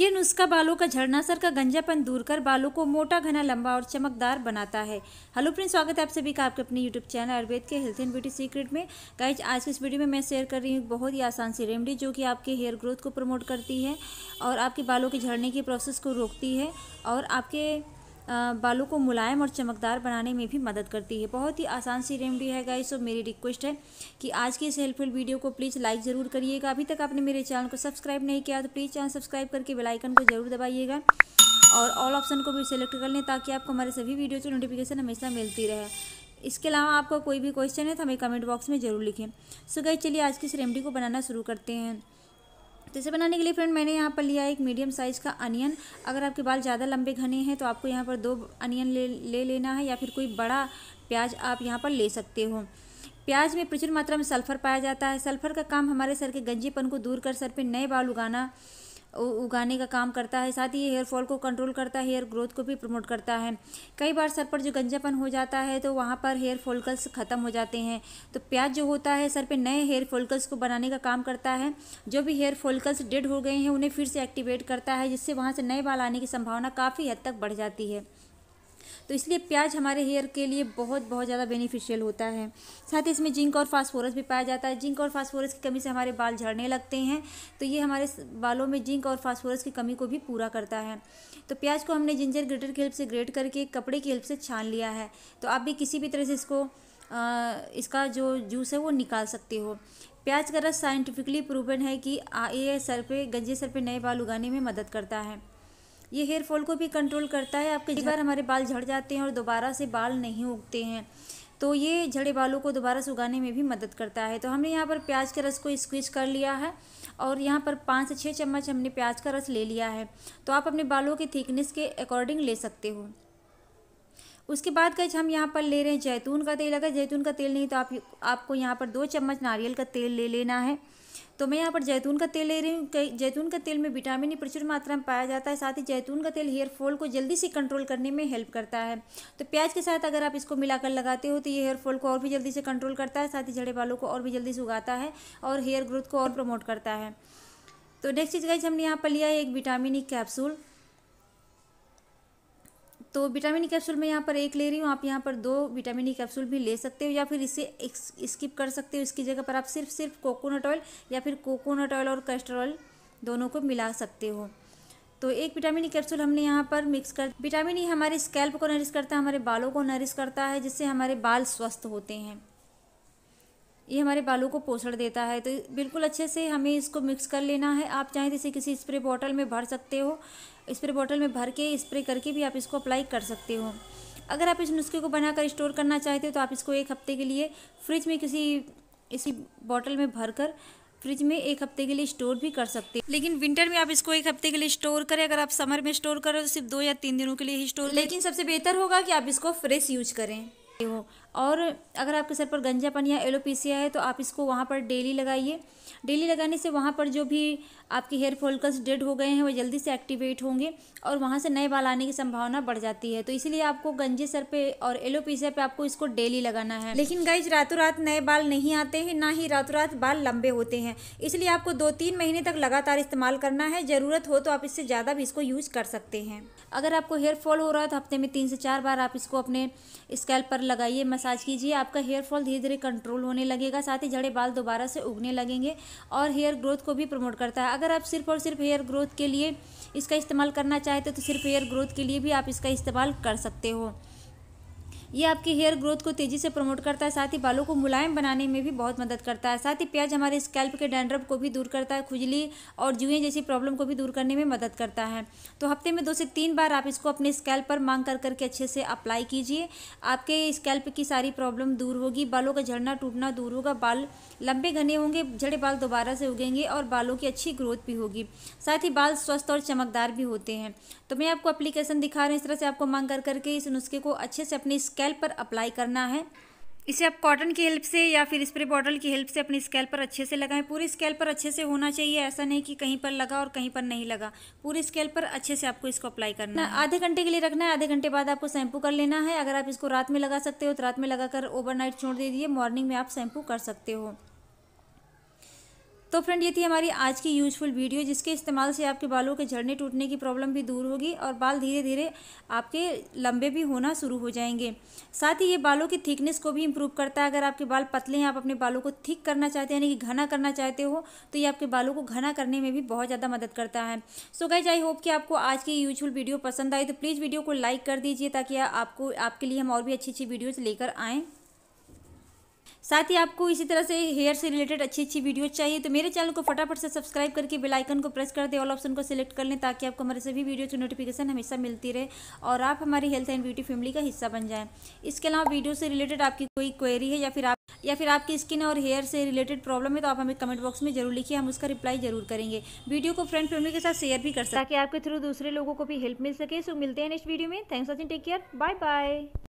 ये नुस्खा बालों का झड़ना सर का गंजापन दूर कर बालों को मोटा घना लंबा और चमकदार बनाता है हेलो फ्रेंड्स स्वागत है आप सभी का आपके अपने यूट्यूब चैनल आयुर्वेद के हेल्थ एंड ब्यूटी सीक्रेट में गाइज आज की इस वीडियो में मैं शेयर कर रही हूँ बहुत ही आसान सी रेमडी जो कि आपके हेयर ग्रोथ को प्रमोट करती है और आपके बालों के झड़ने की प्रोसेस को रोकती है और आपके बालों को मुलायम और चमकदार बनाने में भी मदद करती है बहुत ही आसान सी रेमडी है गाइस और मेरी रिक्वेस्ट है कि आज की इस हेल्पफुल वीडियो को प्लीज़ लाइक ज़रूर करिएगा अभी तक आपने मेरे चैनल को सब्सक्राइब नहीं किया तो प्लीज़ चैनल सब्सक्राइब करके बेलाइकन को ज़रूर दबाइएगा और ऑल ऑप्शन को भी सिलेक्ट कर लें ताकि आपको हमारे सभी वीडियो की नोटिफिकेशन हमेशा मिलती रहे इसके अलावा आपका कोई भी क्वेश्चन है तो हमें कमेंट बॉक्स में ज़रूर लिखें सो गई चलिए आज की इस रेमडी को बनाना शुरू करते हैं तो इसे बनाने के लिए फ्रेंड मैंने यहाँ पर लिया एक मीडियम साइज़ का अनियन अगर आपके बाल ज़्यादा लंबे घने हैं तो आपको यहाँ पर दो अनियन ले ले लेना है या फिर कोई बड़ा प्याज आप यहाँ पर ले सकते हो प्याज में प्रचुर मात्रा में सल्फ़र पाया जाता है सल्फ़र का काम हमारे सर के गंजेपन को दूर कर सर पे नए बाल उगाना उगाने का काम करता है साथ ही ये हेयर फॉल को कंट्रोल करता है हेयर ग्रोथ को भी प्रमोट करता है कई बार सर पर जो गंजापन हो जाता है तो वहाँ पर हेयर फॉलकल्स ख़त्म हो जाते हैं तो प्याज जो होता है सर पर नए हेयर फॉलकल्स को बनाने का काम करता है जो भी हेयर फॉलकल्स डेड हो गए हैं उन्हें फिर से एक्टिवेट करता है जिससे वहाँ से नए बाल आने की संभावना काफ़ी हद तक बढ़ जाती है तो इसलिए प्याज हमारे हेयर के लिए बहुत बहुत ज़्यादा बेनिफिशियल होता है साथ ही इसमें जिंक और फास्फोरस भी पाया जाता है जिंक और फास्फोरस की कमी से हमारे बाल झड़ने लगते हैं तो ये हमारे बालों में जिंक और फास्फोरस की कमी को भी पूरा करता है तो प्याज को हमने जिंजर ग्रेटर की हेल्प से ग्रेट करके कपड़े की हेल्प से छान लिया है तो आप भी किसी भी तरह से इसको आ, इसका जो जूस है वो निकाल सकते हो प्याज का रस साइंटिफिकली प्रूवन है कि ये सर पे गंजे सर पे नए बाल उगाने में मदद करता है ये हेयर फॉल को भी कंट्रोल करता है आपके बार हमारे बाल झड़ जाते हैं और दोबारा से बाल नहीं उगते हैं तो ये झड़े बालों को दोबारा सुगाने में भी मदद करता है तो हमने यहाँ पर प्याज के रस को स्क्वीज कर लिया है और यहाँ पर पाँच से छः चम्मच हमने प्याज का रस ले लिया है तो आप अपने बालों की थिकनेस के अकॉर्डिंग ले सकते हो उसके बाद गज हम यहाँ पर ले रहे हैं जैतून का तेल अगर जैतून का तेल नहीं तो आप आपको यहाँ पर दो चम्मच नारियल का तेल ले लेना है तो मैं यहाँ पर जैतून का तेल ले रही हूँ जैतून का तेल में विटामिन ही प्रचुर मात्रा में पाया जाता है साथ ही जैतून का तेल हेयर फॉल को जल्दी से कंट्रोल करने में हेल्प करता है तो प्याज के साथ अगर आप इसको मिलाकर लगाते हो तो ये हेयर फॉल को और भी जल्दी से कंट्रोल करता है साथ ही झड़े बालों को और भी जल्दी से उगाता है और हेयर ग्रोथ को और प्रमोट करता है तो नेक्स्ट चीज़ गाइज हमने यहाँ पर लिया है एक विटामिन ई कैप्सूल तो विटामिन ई e कैप्सूल मैं यहाँ पर एक ले रही हूँ आप यहाँ पर दो विटामिन ई e कैप्सूल भी ले सकते हो या फिर इसे स्किप कर सकते हो इसकी जगह पर आप सिर्फ सिर्फ कोकोनट ऑयल या फिर कोकोनट ऑयल और कैस्टर ऑयल दोनों को मिला सकते हो तो एक विटामिन ई e कैप्सूल हमने यहाँ पर मिक्स कर विटामिन ई हमारे स्कैल्प को नरिश करता है हमारे बालों को नरिश करता है जिससे हमारे बाल स्वस्थ होते हैं ये हमारे बालों को पोषण देता है तो बिल्कुल अच्छे से हमें इसको मिक्स कर लेना है आप चाहें तो इसे किसी स्प्रे बॉटल में भर सकते हो स्प्रे बॉटल में भर के स्प्रे करके भी आप इसको अप्लाई कर सकते हो अगर आप इस नुस्खे को बनाकर स्टोर करना चाहते हो तो आप इसको एक हफ्ते के लिए फ्रिज में किसी इसी बॉटल में भर कर फ्रिज में एक हफ्ते के लिए स्टोर भी कर सकते हैं लेकिन विंटर में आप इसको एक हफ्ते के लिए स्टोर करें अगर आप समर में स्टोर करें तो सिर्फ दो या तीन दिनों के लिए ही स्टोर लेकिन सबसे बेहतर होगा कि आप इसको फ्रेश यूज करें और अगर आपके सर पर गंजापन या एलोपीसिया है तो आप इसको वहाँ पर डेली लगाइए डेली लगाने से वहाँ पर जो भी आपके हेयर फॉलिकल्स डेड हो गए हैं वो जल्दी से एक्टिवेट होंगे और वहाँ से नए बाल आने की संभावना बढ़ जाती है तो इसीलिए आपको गंजे सर पे और एलोपीसिया पे आपको इसको डेली लगाना है लेकिन गाइज रातों रात नए बाल नहीं आते हैं ना ही रातों रात बाल लंबे होते हैं इसलिए आपको दो तीन महीने तक लगातार इस्तेमाल करना है ज़रूरत हो तो आप इससे ज़्यादा भी इसको यूज़ कर सकते हैं अगर आपको हेयर फॉल हो रहा है तो हफ्ते में तीन से चार बार आप इसको अपने स्कैल पर लगाइए मसाज मसाज कीजिए आपका हेयर फॉल धीरे धीरे कंट्रोल होने लगेगा साथ ही जड़े बाल दोबारा से उगने लगेंगे और हेयर ग्रोथ को भी प्रमोट करता है अगर आप सिर्फ और सिर्फ हेयर ग्रोथ के लिए इसका इस्तेमाल करना चाहते हो तो सिर्फ हेयर ग्रोथ के लिए भी आप इसका इस्तेमाल कर सकते हो ये आपकी हेयर ग्रोथ को तेज़ी से प्रमोट करता है साथ ही बालों को मुलायम बनाने में भी बहुत मदद करता है साथ ही प्याज हमारे स्कैल्प के डेंड्रप को भी दूर करता है खुजली और जुएँ जैसी प्रॉब्लम को भी दूर करने में मदद करता है तो हफ्ते में दो से तीन बार आप इसको अपने स्कैल्प पर मांग कर करके अच्छे से अप्लाई कीजिए आपके स्कैल्प की सारी प्रॉब्लम दूर होगी बालों का झड़ना टूटना दूर होगा बाल लंबे घने होंगे झड़े बाल दोबारा से उगेंगे और बालों की अच्छी ग्रोथ भी होगी साथ ही बाल स्वस्थ और चमकदार भी होते हैं तो मैं आपको अप्लीकेशन दिखा रहे हूँ इस तरह से आपको मांग कर करके इस नुस्खे को अच्छे से अपने स्कैल्प स्कैल पर अप्लाई करना है इसे आप कॉटन की हेल्प से या फिर स्प्रे बॉटल की हेल्प से अपनी स्केल पर अच्छे से लगाएं पूरी स्केल पर अच्छे से होना चाहिए ऐसा नहीं कि कहीं पर लगा और कहीं पर नहीं लगा पूरी स्कैल पर अच्छे से आपको इसको अप्लाई करना है आधे घंटे के लिए रखना है आधे घंटे बाद आपको शैम्पू कर लेना है अगर आप इसको रात में लगा सकते हो तो रात में लगाकर ओवरनाइट छोड़ दीजिए मॉर्निंग में आप शैम्पू कर सकते हो तो फ्रेंड ये थी हमारी आज की यूजफुल वीडियो जिसके इस्तेमाल से आपके बालों के झड़ने टूटने की प्रॉब्लम भी दूर होगी और बाल धीरे धीरे आपके लंबे भी होना शुरू हो जाएंगे साथ ही ये बालों की थिकनेस को भी इम्प्रूव करता है अगर आपके बाल पतले हैं आप अपने बालों को थिक करना चाहते हैं यानी कि घना करना चाहते हो तो ये आपके बालों को घना करने में भी बहुत ज़्यादा मदद करता है सो गाइज आई होप कि आपको आज की यूजफुल वीडियो पसंद आई तो प्लीज़ वीडियो को लाइक कर दीजिए ताकि आपको आपके लिए हम और भी अच्छी अच्छी वीडियोज़ लेकर आएँ साथ ही आपको इसी तरह से हेयर से रिलेटेड अच्छी अच्छी वीडियो चाहिए तो मेरे चैनल को फटाफट से सब्सक्राइब करके बेल आइकन को प्रेस कर दें ऑल ऑप्शन को सिलेक्ट कर लें ताकि आपको हमारे सभी वीडियो की नोटिफिकेशन हमेशा मिलती रहे और आप हमारी हेल्थ एंड ब्यूटी फैमिली का हिस्सा बन जाएं इसके अलावा वीडियो से रिलेटेड आपकी कोई क्वेरी है या फिर आप या फिर आपकी स्किन और हेयर से रिलेटेड प्रॉब्लम है तो आप हमें कमेंट बॉक्स में जरूर लिखिए हम उसका रिप्लाई जरूर करेंगे वीडियो को फ्रेंड फैमिली के साथ शेयर भी कर सकते ताकि आपके थ्रू दूसरे लोगों को भी हेल्प मिल सके सो मिलते हैं नेक्स्ट वीडियो में thanks watching take care bye bye